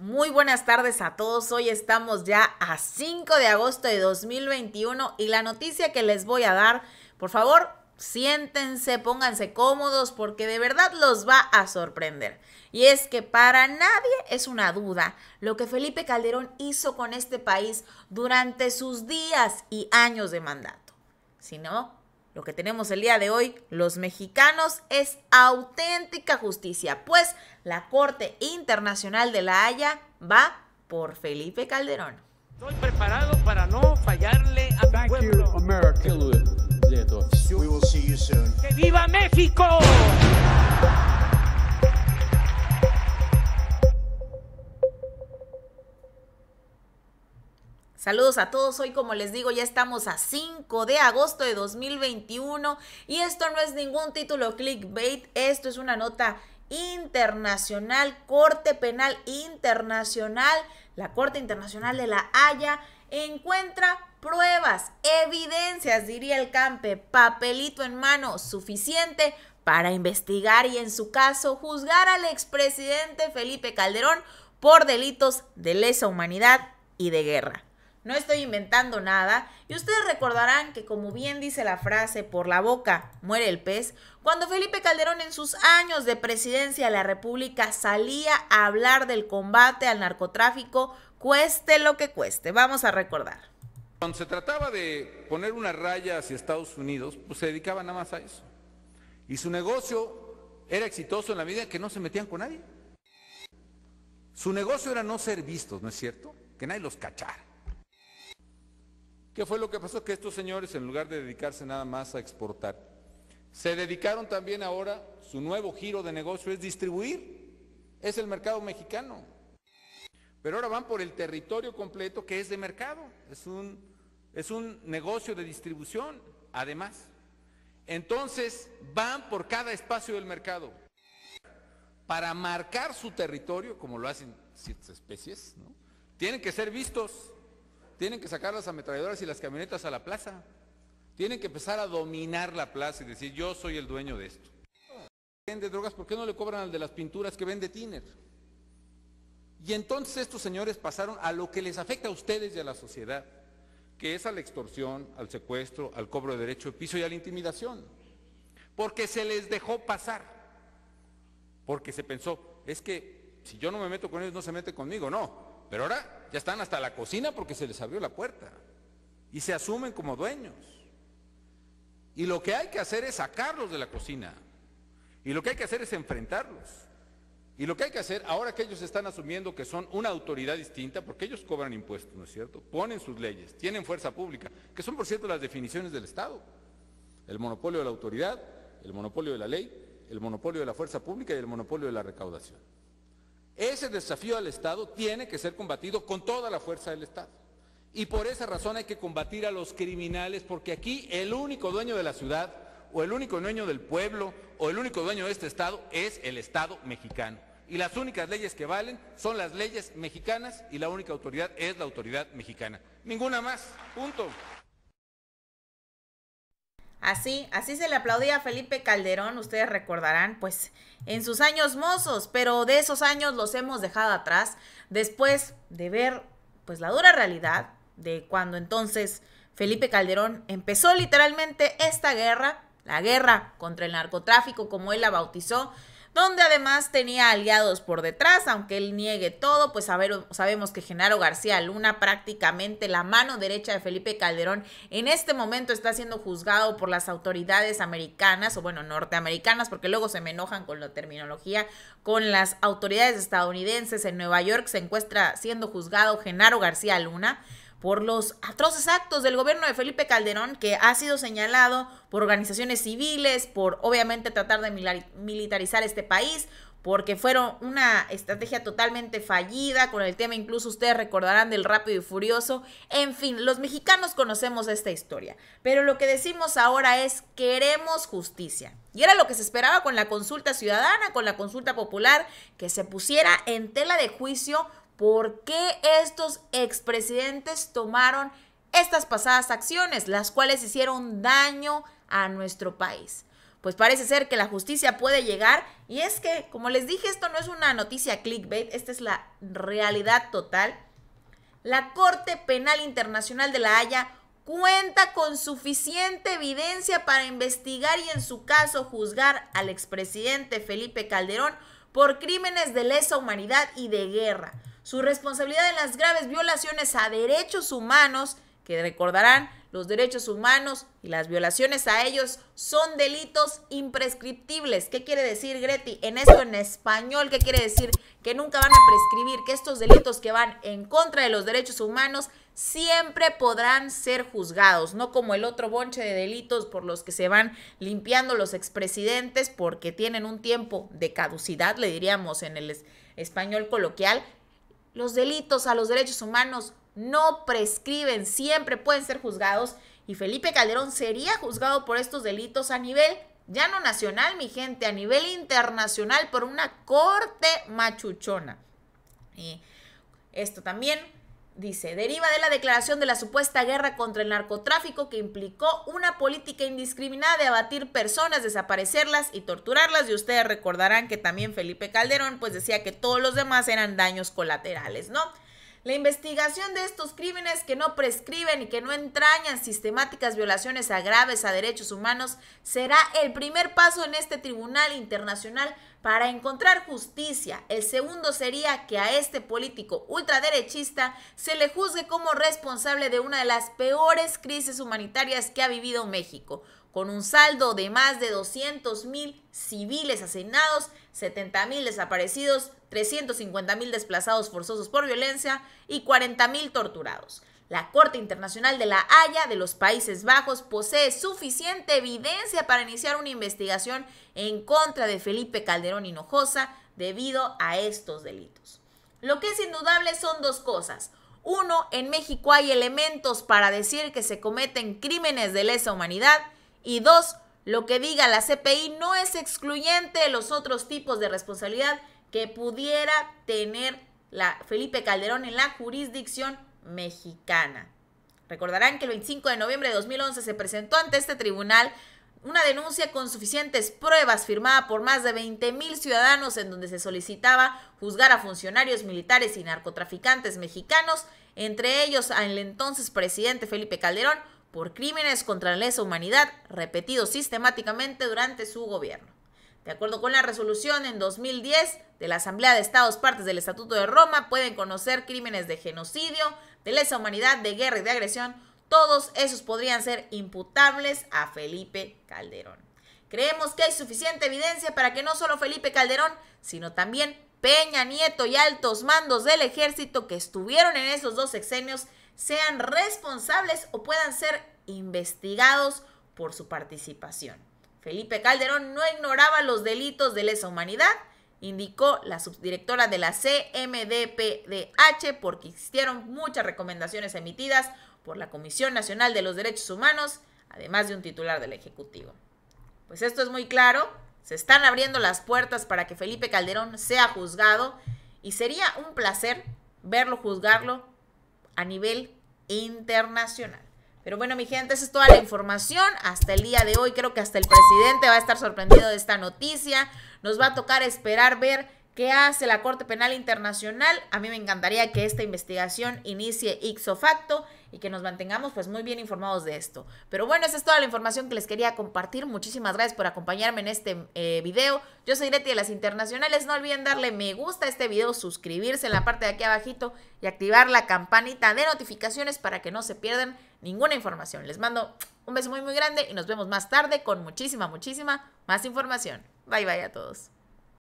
Muy buenas tardes a todos. Hoy estamos ya a 5 de agosto de 2021 y la noticia que les voy a dar, por favor, siéntense, pónganse cómodos porque de verdad los va a sorprender. Y es que para nadie es una duda lo que Felipe Calderón hizo con este país durante sus días y años de mandato. Si no, lo que tenemos el día de hoy, los mexicanos, es auténtica justicia, pues la Corte Internacional de la Haya va por Felipe Calderón. Estoy preparado para no fallarle a Thank pueblo. You, ¡Que viva México! Saludos a todos. Hoy, como les digo, ya estamos a 5 de agosto de 2021 y esto no es ningún título clickbait, esto es una nota internacional, Corte Penal Internacional, la Corte Internacional de la Haya encuentra pruebas, evidencias, diría el campe, papelito en mano suficiente para investigar y en su caso juzgar al expresidente Felipe Calderón por delitos de lesa humanidad y de guerra no estoy inventando nada, y ustedes recordarán que como bien dice la frase, por la boca muere el pez, cuando Felipe Calderón en sus años de presidencia de la República salía a hablar del combate al narcotráfico, cueste lo que cueste, vamos a recordar. Cuando se trataba de poner una raya hacia Estados Unidos, pues se dedicaba nada más a eso. Y su negocio era exitoso en la medida que no se metían con nadie. Su negocio era no ser vistos, ¿no es cierto? Que nadie los cachara. ¿Qué fue lo que pasó? Que estos señores, en lugar de dedicarse nada más a exportar, se dedicaron también ahora, su nuevo giro de negocio es distribuir. Es el mercado mexicano. Pero ahora van por el territorio completo que es de mercado. Es un, es un negocio de distribución, además. Entonces van por cada espacio del mercado para marcar su territorio, como lo hacen ciertas especies, tienen que ser vistos tienen que sacar las ametralladoras y las camionetas a la plaza. Tienen que empezar a dominar la plaza y decir, yo soy el dueño de esto. Vende drogas, ¿por qué no le cobran al de las pinturas que vende Tiner? Y entonces estos señores pasaron a lo que les afecta a ustedes y a la sociedad, que es a la extorsión, al secuestro, al cobro de derecho de piso y a la intimidación. Porque se les dejó pasar. Porque se pensó, es que si yo no me meto con ellos, no se mete conmigo. No, pero ahora ya están hasta la cocina porque se les abrió la puerta y se asumen como dueños. Y lo que hay que hacer es sacarlos de la cocina. Y lo que hay que hacer es enfrentarlos. Y lo que hay que hacer, ahora que ellos están asumiendo que son una autoridad distinta, porque ellos cobran impuestos, ¿no es cierto? Ponen sus leyes, tienen fuerza pública, que son, por cierto, las definiciones del Estado. El monopolio de la autoridad, el monopolio de la ley, el monopolio de la fuerza pública y el monopolio de la recaudación. Ese desafío al Estado tiene que ser combatido con toda la fuerza del Estado. Y por esa razón hay que combatir a los criminales, porque aquí el único dueño de la ciudad, o el único dueño del pueblo, o el único dueño de este Estado es el Estado mexicano. Y las únicas leyes que valen son las leyes mexicanas y la única autoridad es la autoridad mexicana. Ninguna más. Punto. Así, así se le aplaudía a Felipe Calderón, ustedes recordarán, pues en sus años mozos, pero de esos años los hemos dejado atrás después de ver pues la dura realidad de cuando entonces Felipe Calderón empezó literalmente esta guerra, la guerra contra el narcotráfico como él la bautizó, donde además tenía aliados por detrás, aunque él niegue todo, pues sabemos que Genaro García Luna, prácticamente la mano derecha de Felipe Calderón, en este momento está siendo juzgado por las autoridades americanas, o bueno, norteamericanas, porque luego se me enojan con la terminología, con las autoridades estadounidenses. En Nueva York se encuentra siendo juzgado Genaro García Luna por los atroces actos del gobierno de Felipe Calderón, que ha sido señalado por organizaciones civiles, por obviamente tratar de militarizar este país, porque fueron una estrategia totalmente fallida con el tema, incluso ustedes recordarán del rápido y furioso. En fin, los mexicanos conocemos esta historia, pero lo que decimos ahora es queremos justicia. Y era lo que se esperaba con la consulta ciudadana, con la consulta popular, que se pusiera en tela de juicio por qué estos expresidentes tomaron estas pasadas acciones, las cuales hicieron daño a nuestro país. Pues parece ser que la justicia puede llegar y es que, como les dije, esto no es una noticia clickbait, esta es la realidad total. La Corte Penal Internacional de La Haya cuenta con suficiente evidencia para investigar y en su caso juzgar al expresidente Felipe Calderón por crímenes de lesa humanidad y de guerra su responsabilidad en las graves violaciones a derechos humanos, que recordarán, los derechos humanos y las violaciones a ellos son delitos imprescriptibles. ¿Qué quiere decir Greti? En eso en español, ¿qué quiere decir? Que nunca van a prescribir, que estos delitos que van en contra de los derechos humanos siempre podrán ser juzgados, no como el otro bonche de delitos por los que se van limpiando los expresidentes porque tienen un tiempo de caducidad, le diríamos en el español coloquial, los delitos a los derechos humanos no prescriben, siempre pueden ser juzgados y Felipe Calderón sería juzgado por estos delitos a nivel ya no nacional, mi gente, a nivel internacional por una corte machuchona. Y esto también Dice, deriva de la declaración de la supuesta guerra contra el narcotráfico que implicó una política indiscriminada de abatir personas, desaparecerlas y torturarlas. Y ustedes recordarán que también Felipe Calderón pues decía que todos los demás eran daños colaterales, ¿no? La investigación de estos crímenes que no prescriben y que no entrañan sistemáticas violaciones a graves a derechos humanos será el primer paso en este Tribunal Internacional para encontrar justicia. El segundo sería que a este político ultraderechista se le juzgue como responsable de una de las peores crisis humanitarias que ha vivido México, con un saldo de más de 200 mil civiles asesinados, 70 mil desaparecidos, 350 mil desplazados forzosos por violencia y 40 mil torturados. La Corte Internacional de la Haya de los Países Bajos posee suficiente evidencia para iniciar una investigación en contra de Felipe Calderón Hinojosa debido a estos delitos. Lo que es indudable son dos cosas. Uno, en México hay elementos para decir que se cometen crímenes de lesa humanidad. Y dos, lo que diga la CPI no es excluyente de los otros tipos de responsabilidad que pudiera tener Felipe Calderón en la jurisdicción mexicana. Recordarán que el 25 de noviembre de 2011 se presentó ante este tribunal una denuncia con suficientes pruebas firmada por más de mil ciudadanos en donde se solicitaba juzgar a funcionarios militares y narcotraficantes mexicanos, entre ellos al entonces presidente Felipe Calderón, por crímenes contra la lesa humanidad repetidos sistemáticamente durante su gobierno. De acuerdo con la resolución en 2010 de la Asamblea de Estados partes del Estatuto de Roma, pueden conocer crímenes de genocidio, de lesa humanidad, de guerra y de agresión. Todos esos podrían ser imputables a Felipe Calderón. Creemos que hay suficiente evidencia para que no solo Felipe Calderón, sino también Peña Nieto y altos mandos del ejército que estuvieron en esos dos exenios sean responsables o puedan ser investigados por su participación. Felipe Calderón no ignoraba los delitos de lesa humanidad, indicó la subdirectora de la CMDPDH, porque existieron muchas recomendaciones emitidas por la Comisión Nacional de los Derechos Humanos, además de un titular del Ejecutivo. Pues esto es muy claro, se están abriendo las puertas para que Felipe Calderón sea juzgado y sería un placer verlo juzgarlo a nivel internacional. Pero bueno, mi gente, esa es toda la información. Hasta el día de hoy, creo que hasta el presidente va a estar sorprendido de esta noticia. Nos va a tocar esperar ver qué hace la Corte Penal Internacional. A mí me encantaría que esta investigación inicie Ixofacto. facto y que nos mantengamos pues muy bien informados de esto. Pero bueno, esa es toda la información que les quería compartir. Muchísimas gracias por acompañarme en este eh, video. Yo soy Leti de las Internacionales. No olviden darle me gusta a este video, suscribirse en la parte de aquí abajito y activar la campanita de notificaciones para que no se pierdan ninguna información. Les mando un beso muy muy grande y nos vemos más tarde con muchísima, muchísima más información. Bye bye a todos.